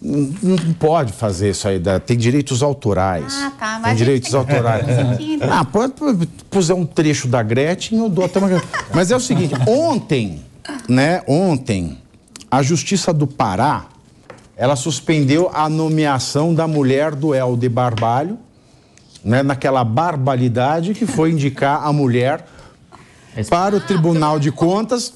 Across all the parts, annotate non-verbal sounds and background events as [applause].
não pode fazer isso aí, tem direitos autorais. Ah, tá. Mas tem direitos tem autorais. ah, pode puser um trecho da Gretchen, eu dou até uma... Mas é o seguinte, ontem, né, ontem, a Justiça do Pará, ela suspendeu a nomeação da mulher do Helder Barbalho, né, naquela barbaridade que foi indicar a mulher para o Tribunal de Contas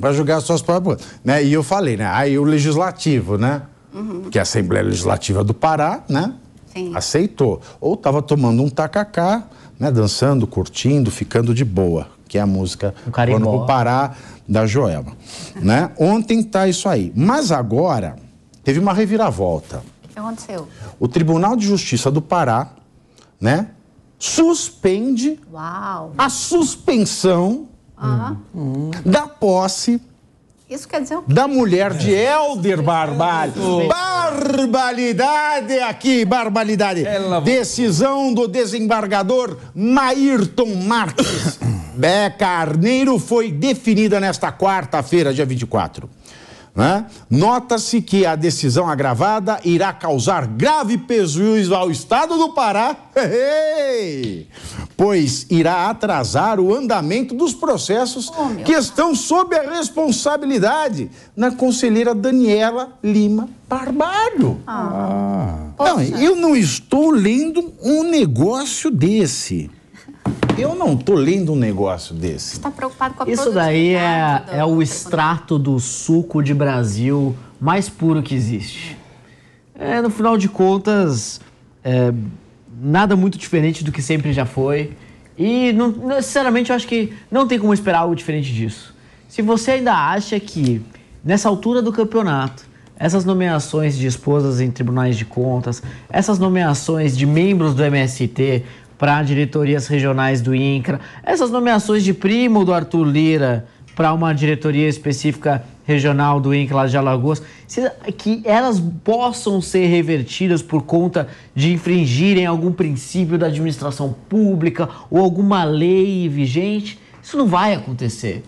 para julgar suas próprias... Né, e eu falei, né, aí o Legislativo, né uhum. que a Assembleia Legislativa do Pará, né? Sim. Aceitou. Ou estava tomando um tacacá, né? Dançando, curtindo, ficando de boa, que é a música Quando o Pará da Joelma, né? Ontem tá isso aí. Mas agora teve uma reviravolta. O que aconteceu? O Tribunal de Justiça do Pará, né? Suspende Uau. a suspensão uhum. da posse isso quer dizer o quê? Da mulher de Helder é. Barbalho. Barbalidade aqui, barbalidade. Decisão do desembargador Mayrton Marques. [coughs] Bé Carneiro foi definida nesta quarta-feira, dia 24. Né? Nota-se que a decisão agravada irá causar grave prejuízo ao Estado do Pará [laughs] pois irá atrasar o andamento dos processos oh, que estão sob a responsabilidade na conselheira Daniela Lima Barbalho. Ah. ah. Não, eu não estou lendo um negócio desse. Eu não estou lendo um negócio desse. Está preocupado com a Isso daí é, é o extrato do suco de Brasil mais puro que existe. É, no final de contas, é, nada muito diferente do que sempre já foi. E, não, sinceramente, eu acho que não tem como esperar algo diferente disso. Se você ainda acha que, nessa altura do campeonato, essas nomeações de esposas em tribunais de contas, essas nomeações de membros do MST para diretorias regionais do INCRA, essas nomeações de primo do Arthur Lira para uma diretoria específica regional do INCA lá de Alagoas, que elas possam ser revertidas por conta de infringirem algum princípio da administração pública ou alguma lei vigente. Isso não vai acontecer.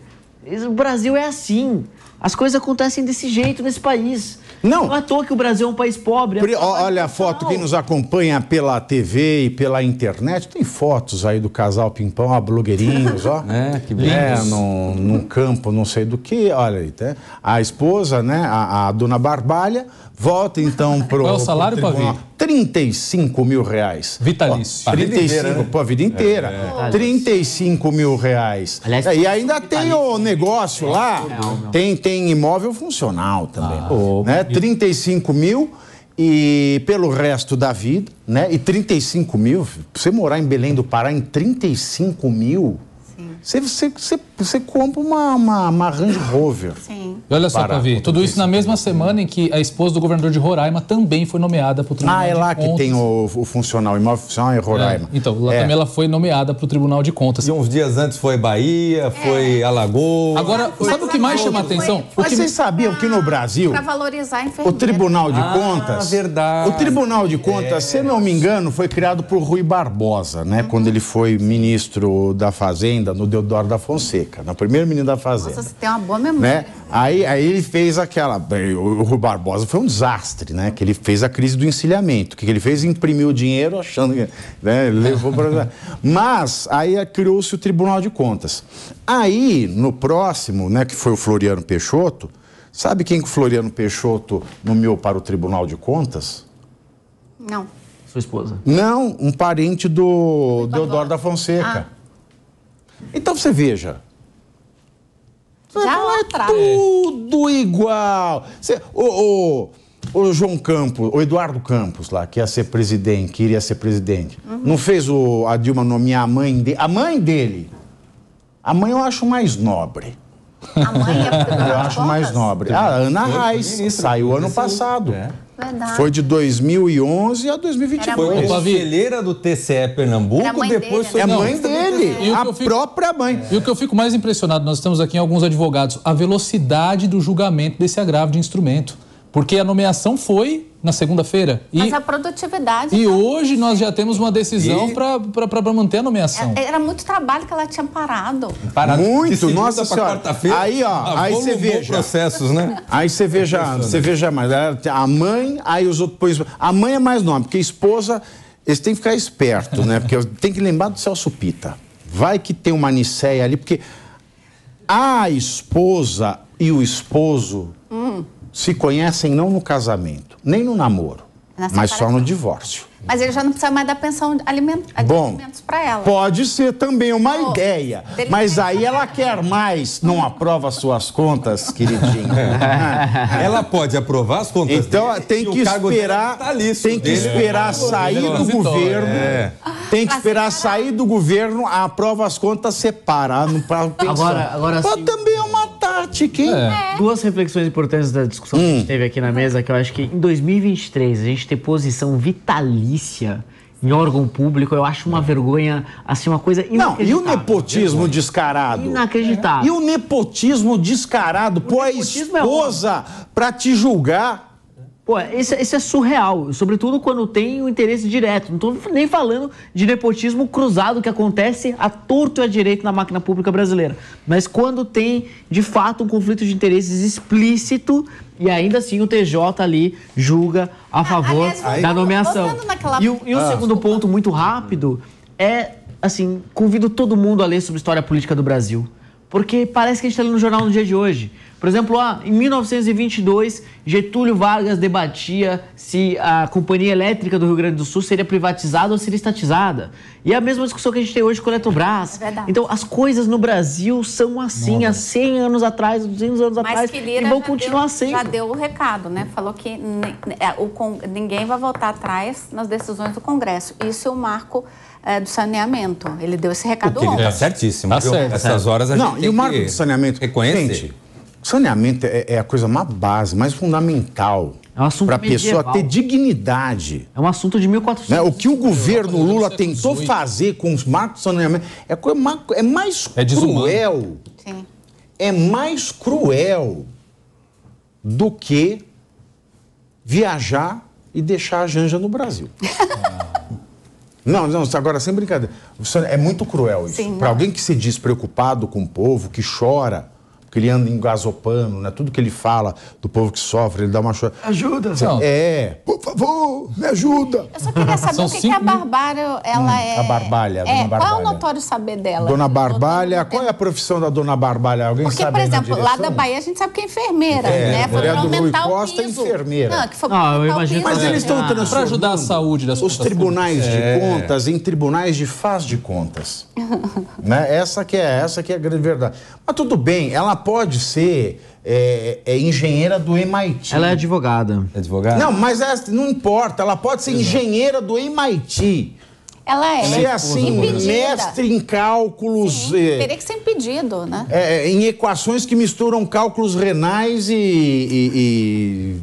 O Brasil é assim. As coisas acontecem desse jeito nesse país. Não. Não é à toa que o Brasil é um país pobre. É olha a foto, quem nos acompanha pela TV e pela internet, tem fotos aí do casal Pimpão, a blogueirinhos, ó. [laughs] é, que É, num, num, campo, não sei do que, olha aí, tá? A esposa, né, a, a dona Barbalha, Volta então para o. Qual é o salário, Paulinho? 35 mil reais. Vitalício. Ó, 35, vida inteira, né? vida inteira. É, é. 35 mil reais. Aliás, é, e ainda é tem o negócio lá, é, é não, Tem, tem imóvel funcional também. Ah, né? 35 mil e pelo resto da vida, né? E 35 mil, você morar em Belém do Pará em 35 mil. Você, você, você, você, compra uma, uma, uma Range Rover. Sim. E olha só, Pavi. tudo isso na mesma semana em que a esposa do governador de Roraima também foi nomeada para o Tribunal Ah, é lá que tem o, o funcional, o imóvel funcional em Roraima. É, então, lá é. também ela foi nomeada para o Tribunal de Contas. E uns dias antes foi Bahia, é. foi Alagoas. Agora, sabe o que mais chama a atenção? Foi, foi, o que... Mas vocês sabiam que no Brasil... Para valorizar a enfermeira. O Tribunal de ah, Contas... verdade. O Tribunal de Contas, se não me engano, foi criado por Rui Barbosa, né? Uhum. Quando ele foi ministro da Fazenda no Deodoro da Fonseca, na primeira menina da Fazenda. Nossa, você tem uma boa memória. Né? Aí, aí ele fez aquela. O Rui Barbosa foi um desastre, né? Que ele fez a crise do encilhamento. O que ele fez? Imprimiu dinheiro achando que. Né? Levou para. [laughs] Mas aí é, criou-se o Tribunal de Contas. Aí, no próximo, né, que foi o Floriano Peixoto, sabe quem que o Floriano Peixoto nomeou para o Tribunal de Contas? Não. Sua esposa? Não, um parente do Deodoro da Fonseca. Ah. Então você veja. Já lá atrás. É tudo igual. Você, o, o, o, João Campos, o Eduardo Campos lá, que ia ser presidente, que iria ser presidente, uhum. não fez o, a Dilma nomear a mãe dele? A mãe dele. A mãe eu acho mais nobre. A mãe é [laughs] Eu acho mais nobre. A ah, Ana Reis né? saiu ano passado. É. Verdade. Foi de 2011 a 2022. Foi conselheira do TCE Pernambuco, depois foi... É mãe dele a fico, própria mãe. E o que eu fico mais impressionado, nós estamos aqui em alguns advogados, a velocidade do julgamento desse agravo de instrumento. Porque a nomeação foi na segunda-feira. Mas a produtividade. E tá hoje nós já temos uma decisão e... para manter a nomeação. É, era muito trabalho que ela tinha parado. parado. Muito, nossa senhora. Aí, ó, tá aí você veja. processos, né? Aí você veja, você veja mais. A mãe, aí os outros. A mãe é mais nome, porque esposa, eles têm que ficar esperto, né? Porque tem que lembrar do Celso Pita. Vai que tem uma nicéia ali, porque a esposa e o esposo hum. se conhecem não no casamento, nem no namoro. Mas só no divórcio. Mas ele já não precisa mais dar pensão de Bom, alimentos para ela. Pode ser também uma oh, ideia. Mas aí ela quer mais. Não aprova suas contas, queridinho. [laughs] ela pode aprovar as contas. Então dele, tem que esperar. Tá tem que esperar é. sair do governo. É. Tem que esperar sair do governo, aprova as contas, separa. Ah, agora, agora sim. Chiquinho. É. é. Duas reflexões importantes da discussão hum. que a gente hum. teve aqui na mesa, que eu acho que em 2023 a gente ter posição vitalícia em órgão público, eu acho uma é. vergonha, assim, uma coisa Não, e o nepotismo vergonha. descarado? Inacreditável. E o nepotismo descarado, o pô, nepotismo a é esposa é pra te julgar Pô, isso, é surreal, sobretudo quando tem o interesse direto. Não estou nem falando de nepotismo cruzado que acontece a torto e a direito na máquina pública brasileira. Mas quando tem, de fato, um conflito de interesses explícito e ainda assim o TJ ali julga a ah, favor ah, aliás, da nomeação. Naquela... E, o, e um ah, segundo desculpa. ponto muito rápido é, assim, convido todo mundo a ler sobre a história política do Brasil. Porque parece que a gente está lendo no jornal no dia de hoje. Por exemplo, ah, em 1922, Getúlio Vargas debatia se a companhia elétrica do Rio Grande do Sul seria privatizada ou seria estatizada. E é a mesma discussão que a gente tem hoje com a Eletrobras. É então, as coisas no Brasil são assim Nossa. há 100 anos atrás, 200 anos Mas atrás, Lira e vão continuar deu, sendo. Já deu o recado, né? Falou que é, o, ninguém vai voltar atrás nas decisões do Congresso. Isso é o marco é, do saneamento. Ele deu esse recado ontem. Está certíssimo. Tá certo. Essas tá horas a Não, gente e o marco do saneamento. Reconhece? Gente, saneamento é, é a coisa mais base, mais fundamental. É um assunto Para a pessoa ter dignidade. É um assunto de 1400. Né? O que o governo Lula tentou fazer com os marcos de saneamento é, é mais é cruel. Sim. É mais cruel do que viajar e deixar a Janja no Brasil. [laughs] Não, não, agora sem brincadeira. É muito cruel isso. Para alguém que se diz preocupado com o povo, que chora, porque ele anda né? Tudo que ele fala do povo que sofre, ele dá uma chora. Ajuda, Você, não. É, por favor, me ajuda. Eu só queria [laughs] saber São o que, que a Barbária, ela hum, é... A Barbalha, é, Barbalha. Qual é o notório saber dela? Dona Barbalha, qual é a profissão da Dona Barbalha? Alguém porque, sabe Porque, por exemplo, lá da Bahia a gente sabe que é enfermeira, é, né? Foi pra aumentar Rui Costa o é piso. É enfermeira. Não, é que foi ah, eu imagino. Mas eles estão é. transformando... ajudar a saúde das Os tribunais de é. contas em tribunais de faz de contas. [laughs] né? Essa que é, essa que é a grande verdade. Mas tudo bem, ela pode ser é, é, engenheira do MIT. Ela é advogada. É advogada? Não, mas não importa. Ela pode ser Exato. engenheira do MIT. Ela é. é assim, impedida. mestre em cálculos. Sim, eh, teria que ser impedido, né? É, é, em equações que misturam cálculos renais e. e, e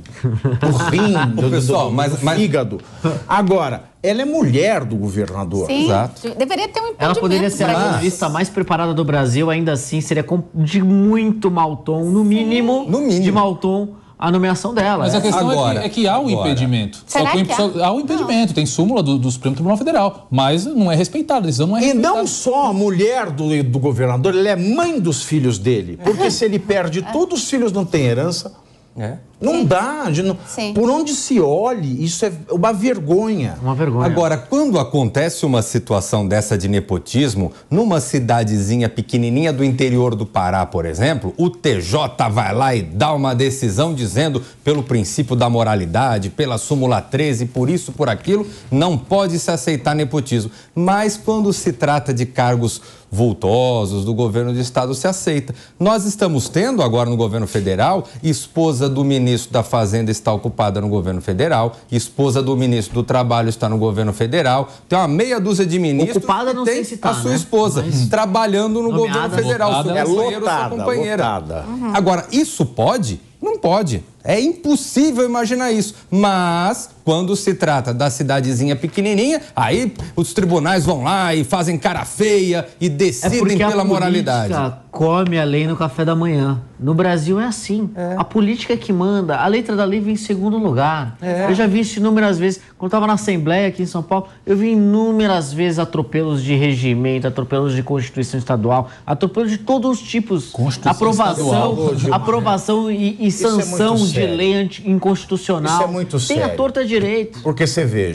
[laughs] o rim, do, do, mas, do mas... fígado. Agora, ela é mulher do governador. Sim, Exato. deveria ter um impedimento. Ela poderia ser a revista mais preparada do Brasil, ainda assim seria de muito mau tom, no mínimo, no mínimo. de mau tom a nomeação dela. Mas a é. questão agora, é, que, é, que, há um agora. impedimento. Será que, que há? há? um impedimento, não. tem súmula do, do, Supremo Tribunal Federal, mas não é respeitada, a não é E não só a mulher do, do governador, ela é mãe dos filhos dele, porque [laughs] se ele perde todos tudo, os filhos não têm herança. É. Não Sim. dá. Não, por onde se olhe, isso é uma vergonha. Uma vergonha. Agora, quando acontece uma situação dessa de nepotismo, numa cidadezinha pequenininha do interior do Pará, por exemplo, o TJ vai lá e dá uma decisão dizendo, pelo princípio da moralidade, pela súmula 13, por isso, por aquilo, não pode se aceitar nepotismo. Mas quando se trata de cargos vultosos do governo de estado, se aceita. Nós estamos tendo agora no governo federal esposa do ministro ministro da Fazenda está ocupada no governo federal, esposa do ministro do Trabalho está no governo federal, tem uma meia dúzia de ministros ocupada, que tem citar, tá, a sua né? esposa Mas... trabalhando no nomeada, governo federal, lotada, seu companheiro, lotada, sua companheira. Lotada. Uhum. Agora, isso pode? Não pode. É impossível imaginar isso. Mas, quando se trata da cidadezinha pequenininha, aí os tribunais vão lá e fazem cara feia e é decidem é pela a moralidade. Come a lei no café da manhã. No Brasil é assim. É. A política é que manda, a letra da lei vem em segundo lugar. É. Eu já vi isso inúmeras vezes. Quando estava na Assembleia aqui em São Paulo, eu vi inúmeras vezes atropelos de regimento, atropelos de Constituição Estadual, atropelos de todos os tipos. Constituição aprovação, Estadual, aprovação e, e é sanção de de lei inconstitucional. Isso é muito sério. Tem a torta direito. Porque você veja.